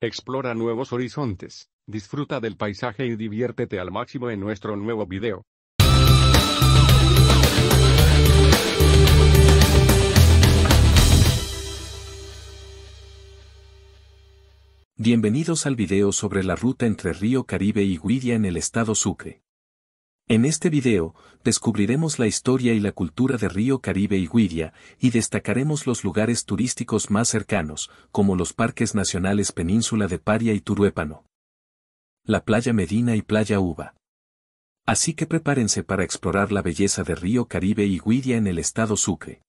Explora nuevos horizontes, disfruta del paisaje y diviértete al máximo en nuestro nuevo video. Bienvenidos al video sobre la ruta entre Río Caribe y Guidia en el estado Sucre. En este video, descubriremos la historia y la cultura de Río Caribe y Guidia, y destacaremos los lugares turísticos más cercanos, como los parques nacionales Península de Paria y Turuépano. La playa Medina y playa Uva. Así que prepárense para explorar la belleza de Río Caribe y Guidia en el estado Sucre.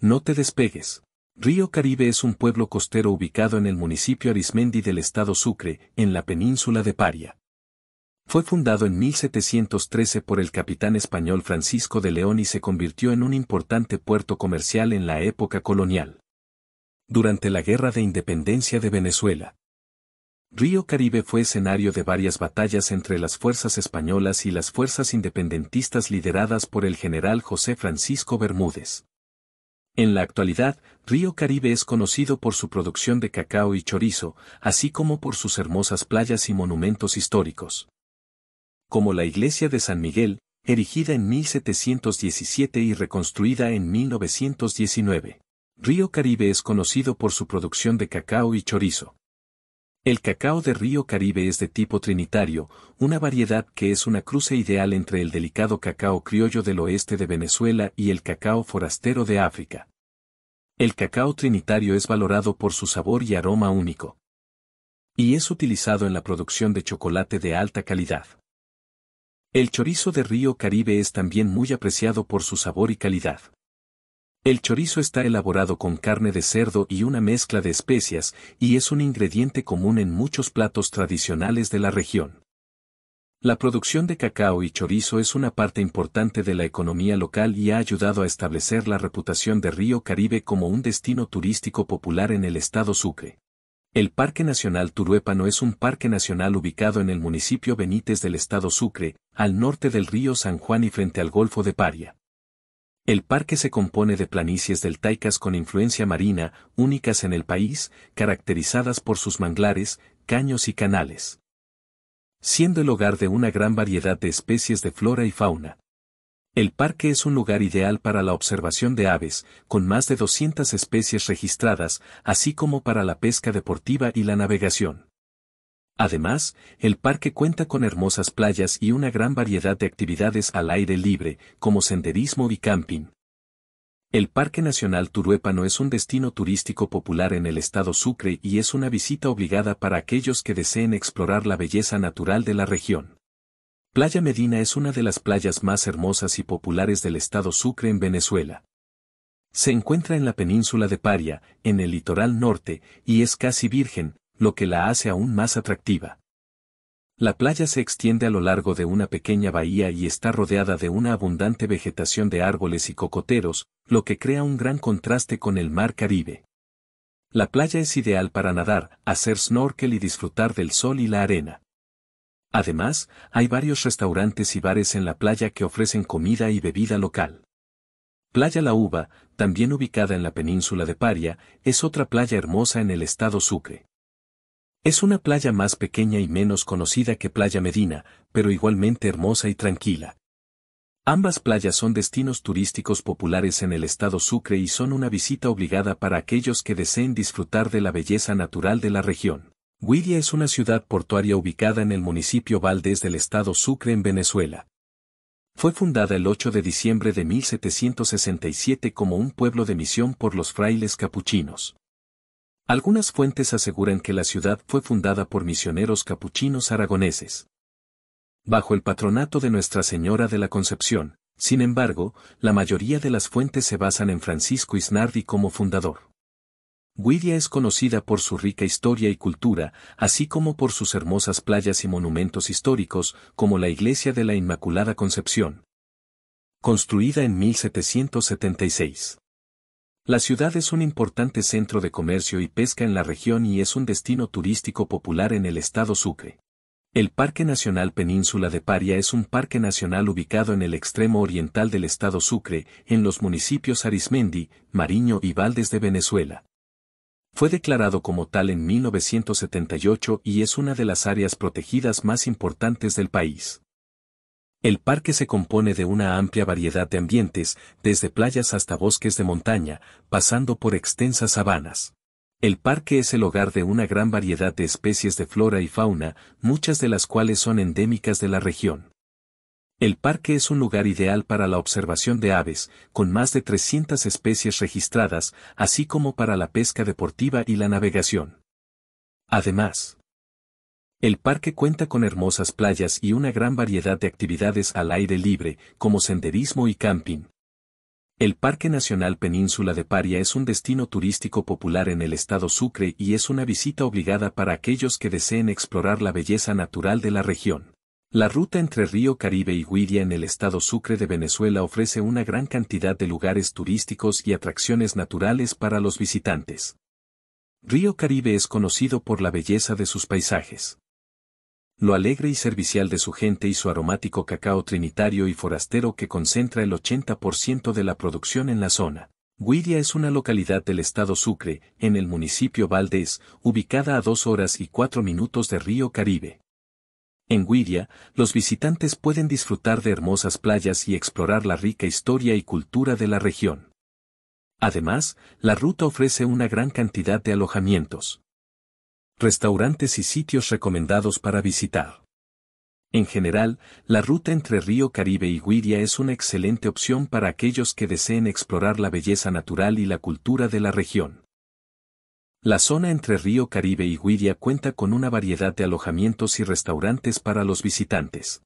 No te despegues. Río Caribe es un pueblo costero ubicado en el municipio Arismendi del estado Sucre, en la península de Paria. Fue fundado en 1713 por el capitán español Francisco de León y se convirtió en un importante puerto comercial en la época colonial. Durante la Guerra de Independencia de Venezuela, Río Caribe fue escenario de varias batallas entre las fuerzas españolas y las fuerzas independentistas lideradas por el general José Francisco Bermúdez. En la actualidad, Río Caribe es conocido por su producción de cacao y chorizo, así como por sus hermosas playas y monumentos históricos. Como la iglesia de San Miguel, erigida en 1717 y reconstruida en 1919. Río Caribe es conocido por su producción de cacao y chorizo. El cacao de Río Caribe es de tipo trinitario, una variedad que es una cruce ideal entre el delicado cacao criollo del oeste de Venezuela y el cacao forastero de África. El cacao trinitario es valorado por su sabor y aroma único. Y es utilizado en la producción de chocolate de alta calidad. El chorizo de Río Caribe es también muy apreciado por su sabor y calidad. El chorizo está elaborado con carne de cerdo y una mezcla de especias, y es un ingrediente común en muchos platos tradicionales de la región. La producción de cacao y chorizo es una parte importante de la economía local y ha ayudado a establecer la reputación de Río Caribe como un destino turístico popular en el estado Sucre. El Parque Nacional Turuépano es un parque nacional ubicado en el municipio Benítez del estado Sucre, al norte del río San Juan y frente al Golfo de Paria. El parque se compone de planicies deltaicas con influencia marina, únicas en el país, caracterizadas por sus manglares, caños y canales. Siendo el hogar de una gran variedad de especies de flora y fauna. El parque es un lugar ideal para la observación de aves, con más de 200 especies registradas, así como para la pesca deportiva y la navegación. Además, el parque cuenta con hermosas playas y una gran variedad de actividades al aire libre, como senderismo y camping. El Parque Nacional Turuépano es un destino turístico popular en el estado Sucre y es una visita obligada para aquellos que deseen explorar la belleza natural de la región. Playa Medina es una de las playas más hermosas y populares del estado Sucre en Venezuela. Se encuentra en la península de Paria, en el litoral norte, y es casi virgen, lo que la hace aún más atractiva. La playa se extiende a lo largo de una pequeña bahía y está rodeada de una abundante vegetación de árboles y cocoteros, lo que crea un gran contraste con el mar Caribe. La playa es ideal para nadar, hacer snorkel y disfrutar del sol y la arena. Además, hay varios restaurantes y bares en la playa que ofrecen comida y bebida local. Playa La Uva, también ubicada en la península de Paria, es otra playa hermosa en el estado Sucre. Es una playa más pequeña y menos conocida que Playa Medina, pero igualmente hermosa y tranquila. Ambas playas son destinos turísticos populares en el estado Sucre y son una visita obligada para aquellos que deseen disfrutar de la belleza natural de la región. Guiria es una ciudad portuaria ubicada en el municipio Valdés del estado Sucre en Venezuela. Fue fundada el 8 de diciembre de 1767 como un pueblo de misión por los frailes capuchinos. Algunas fuentes aseguran que la ciudad fue fundada por misioneros capuchinos aragoneses. Bajo el patronato de Nuestra Señora de la Concepción, sin embargo, la mayoría de las fuentes se basan en Francisco Isnardi como fundador. Guidia es conocida por su rica historia y cultura, así como por sus hermosas playas y monumentos históricos, como la Iglesia de la Inmaculada Concepción. Construida en 1776. La ciudad es un importante centro de comercio y pesca en la región y es un destino turístico popular en el estado Sucre. El Parque Nacional Península de Paria es un parque nacional ubicado en el extremo oriental del estado Sucre, en los municipios Arismendi, Mariño y Valdes de Venezuela. Fue declarado como tal en 1978 y es una de las áreas protegidas más importantes del país. El parque se compone de una amplia variedad de ambientes, desde playas hasta bosques de montaña, pasando por extensas sabanas. El parque es el hogar de una gran variedad de especies de flora y fauna, muchas de las cuales son endémicas de la región. El parque es un lugar ideal para la observación de aves, con más de 300 especies registradas, así como para la pesca deportiva y la navegación. Además, el parque cuenta con hermosas playas y una gran variedad de actividades al aire libre, como senderismo y camping. El Parque Nacional Península de Paria es un destino turístico popular en el estado Sucre y es una visita obligada para aquellos que deseen explorar la belleza natural de la región. La ruta entre Río Caribe y Guidia en el estado Sucre de Venezuela ofrece una gran cantidad de lugares turísticos y atracciones naturales para los visitantes. Río Caribe es conocido por la belleza de sus paisajes lo alegre y servicial de su gente y su aromático cacao trinitario y forastero que concentra el 80% de la producción en la zona. Guiria es una localidad del estado Sucre, en el municipio Valdés, ubicada a dos horas y cuatro minutos de Río Caribe. En Guiria, los visitantes pueden disfrutar de hermosas playas y explorar la rica historia y cultura de la región. Además, la ruta ofrece una gran cantidad de alojamientos restaurantes y sitios recomendados para visitar. En general, la ruta entre Río Caribe y Guiria es una excelente opción para aquellos que deseen explorar la belleza natural y la cultura de la región. La zona entre Río Caribe y Guiria cuenta con una variedad de alojamientos y restaurantes para los visitantes.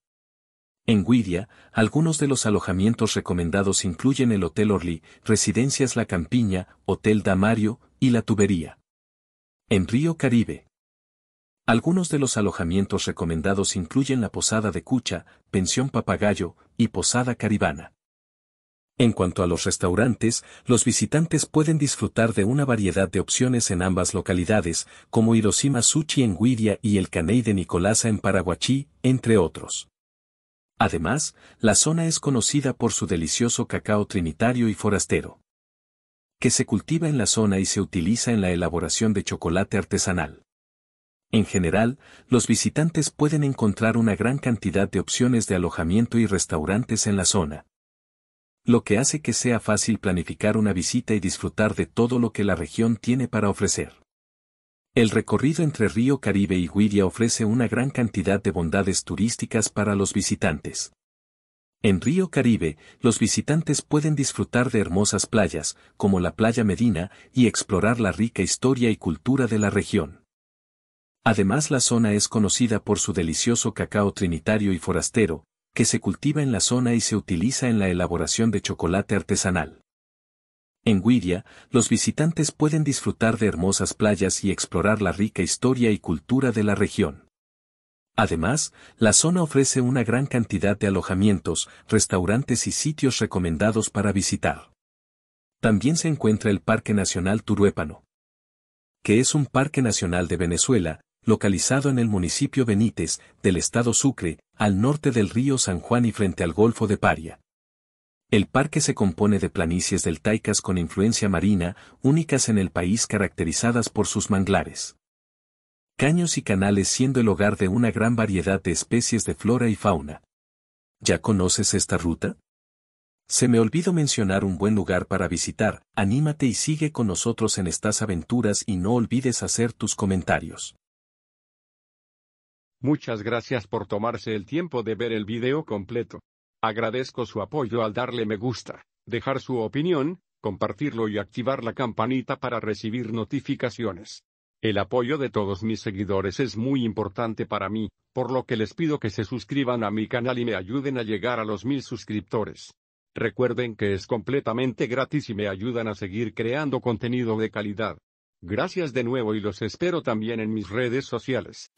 En Guiria, algunos de los alojamientos recomendados incluyen el Hotel Orly, Residencias La Campiña, Hotel Damario y La Tubería. En Río Caribe. Algunos de los alojamientos recomendados incluyen la Posada de Cucha, Pensión Papagayo y Posada Caribana. En cuanto a los restaurantes, los visitantes pueden disfrutar de una variedad de opciones en ambas localidades, como Hiroshima Sushi en Guiria y el Caney de Nicolasa en Paraguachí, entre otros. Además, la zona es conocida por su delicioso cacao trinitario y forastero que se cultiva en la zona y se utiliza en la elaboración de chocolate artesanal. En general, los visitantes pueden encontrar una gran cantidad de opciones de alojamiento y restaurantes en la zona, lo que hace que sea fácil planificar una visita y disfrutar de todo lo que la región tiene para ofrecer. El recorrido entre Río Caribe y Guiria ofrece una gran cantidad de bondades turísticas para los visitantes. En Río Caribe, los visitantes pueden disfrutar de hermosas playas, como la Playa Medina, y explorar la rica historia y cultura de la región. Además la zona es conocida por su delicioso cacao trinitario y forastero, que se cultiva en la zona y se utiliza en la elaboración de chocolate artesanal. En Guiria, los visitantes pueden disfrutar de hermosas playas y explorar la rica historia y cultura de la región. Además, la zona ofrece una gran cantidad de alojamientos, restaurantes y sitios recomendados para visitar. También se encuentra el Parque Nacional Turuépano, que es un parque nacional de Venezuela, localizado en el municipio Benítez, del estado Sucre, al norte del río San Juan y frente al Golfo de Paria. El parque se compone de planicies deltaicas con influencia marina, únicas en el país caracterizadas por sus manglares caños y canales siendo el hogar de una gran variedad de especies de flora y fauna. ¿Ya conoces esta ruta? Se me olvidó mencionar un buen lugar para visitar, anímate y sigue con nosotros en estas aventuras y no olvides hacer tus comentarios. Muchas gracias por tomarse el tiempo de ver el video completo. Agradezco su apoyo al darle me gusta, dejar su opinión, compartirlo y activar la campanita para recibir notificaciones. El apoyo de todos mis seguidores es muy importante para mí, por lo que les pido que se suscriban a mi canal y me ayuden a llegar a los mil suscriptores. Recuerden que es completamente gratis y me ayudan a seguir creando contenido de calidad. Gracias de nuevo y los espero también en mis redes sociales.